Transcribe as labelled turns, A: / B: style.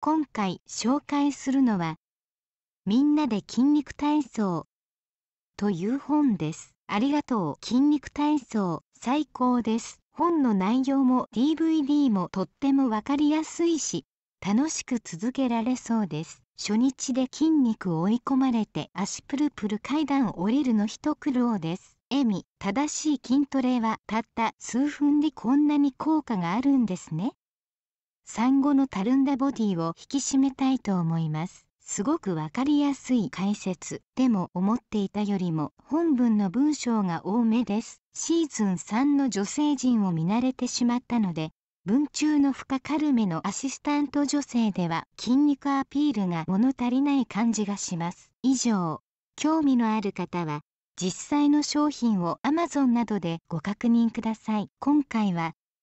A: 今回紹介するのは「み
B: んなで筋肉体操」という本です。ありがとう筋肉体操最高です。本の内容も DVD もとってもわかりやすいし楽しく続けられそうです。初日で筋肉を追い込まれて足プルプル階段を降りるの一苦労です。エミ、正しい筋トレはたった数分でこんなに効果があるんですね。産後のたるんだボディを引き締めたいと思いますすごくわかりやすい解説でも思っていたよりも本文の文章が多めですシーズン3の女性陣を見慣れてしまったので文中の負荷軽めのアシスタント女性では筋肉アピールが物足りない感じがします以上興味のある方は実際の商品を Amazon などでご確認ください今回は